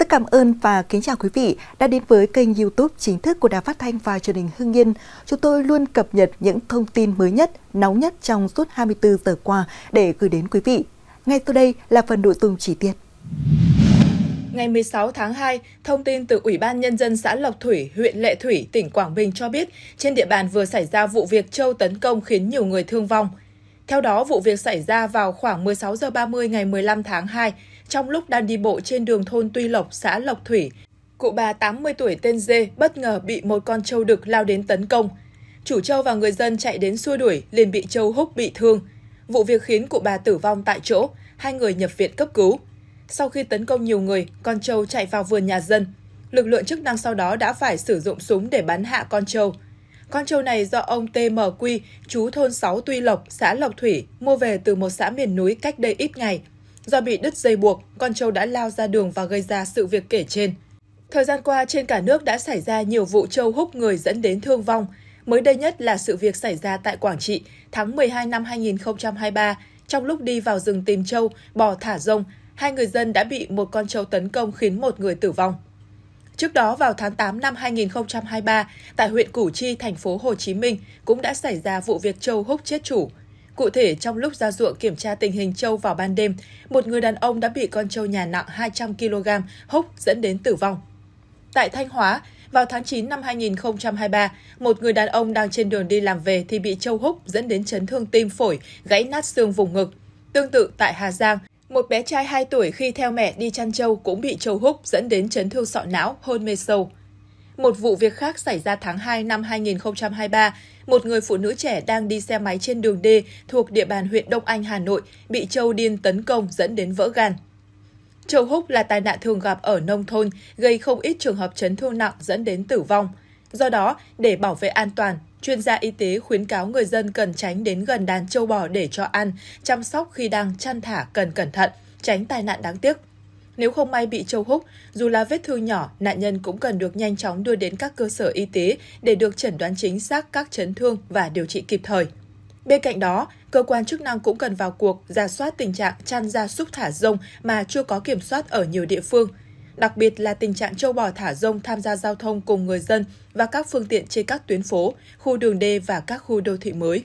Rất cảm ơn và kính chào quý vị đã đến với kênh youtube chính thức của Đài Phát Thanh và truyền hình Hưng Yên. Chúng tôi luôn cập nhật những thông tin mới nhất, nóng nhất trong suốt 24 giờ qua để gửi đến quý vị. Ngay sau đây là phần nội dung chi tiết. Ngày 16 tháng 2, thông tin từ Ủy ban Nhân dân xã Lộc Thủy, huyện Lệ Thủy, tỉnh Quảng Bình cho biết, trên địa bàn vừa xảy ra vụ việc trâu tấn công khiến nhiều người thương vong. Theo đó, vụ việc xảy ra vào khoảng 16 giờ 30 ngày 15 tháng 2, trong lúc đang đi bộ trên đường thôn Tuy Lộc, xã Lộc Thủy. Cụ bà 80 tuổi tên Dê bất ngờ bị một con trâu đực lao đến tấn công. Chủ trâu và người dân chạy đến xua đuổi, liền bị trâu húc bị thương. Vụ việc khiến cụ bà tử vong tại chỗ, hai người nhập viện cấp cứu. Sau khi tấn công nhiều người, con trâu chạy vào vườn nhà dân. Lực lượng chức năng sau đó đã phải sử dụng súng để bắn hạ con trâu. Con trâu này do ông TMQ, chú thôn 6 Tuy Lộc, xã Lộc Thủy, mua về từ một xã miền núi cách đây ít ngày. Do bị đứt dây buộc, con trâu đã lao ra đường và gây ra sự việc kể trên. Thời gian qua, trên cả nước đã xảy ra nhiều vụ trâu húc người dẫn đến thương vong. Mới đây nhất là sự việc xảy ra tại Quảng Trị tháng 12 năm 2023. Trong lúc đi vào rừng tìm trâu, bò thả rông, hai người dân đã bị một con trâu tấn công khiến một người tử vong. Trước đó vào tháng 8 năm 2023, tại huyện Củ Chi, thành phố Hồ Chí Minh cũng đã xảy ra vụ việc châu húc chết chủ. Cụ thể, trong lúc ra ruộng kiểm tra tình hình châu vào ban đêm, một người đàn ông đã bị con châu nhà nặng 200 kg húc dẫn đến tử vong. Tại Thanh Hóa, vào tháng 9 năm 2023, một người đàn ông đang trên đường đi làm về thì bị châu húc dẫn đến chấn thương tim phổi, gãy nát xương vùng ngực. Tương tự tại Hà Giang, một bé trai 2 tuổi khi theo mẹ đi chăn trâu cũng bị trâu húc dẫn đến chấn thương sọ não, hôn mê sâu. Một vụ việc khác xảy ra tháng 2 năm 2023, một người phụ nữ trẻ đang đi xe máy trên đường D thuộc địa bàn huyện Đông Anh, Hà Nội bị trâu điên tấn công dẫn đến vỡ gan. Trâu húc là tai nạn thường gặp ở nông thôn, gây không ít trường hợp chấn thương nặng dẫn đến tử vong. Do đó, để bảo vệ an toàn, Chuyên gia y tế khuyến cáo người dân cần tránh đến gần đàn châu bò để cho ăn, chăm sóc khi đang chăn thả cần cẩn thận, tránh tai nạn đáng tiếc. Nếu không may bị châu húc, dù là vết thương nhỏ, nạn nhân cũng cần được nhanh chóng đưa đến các cơ sở y tế để được chẩn đoán chính xác các chấn thương và điều trị kịp thời. Bên cạnh đó, cơ quan chức năng cũng cần vào cuộc, ra soát tình trạng chăn gia súc thả rông mà chưa có kiểm soát ở nhiều địa phương – đặc biệt là tình trạng châu bò thả rông tham gia giao thông cùng người dân và các phương tiện trên các tuyến phố, khu đường đê và các khu đô thị mới.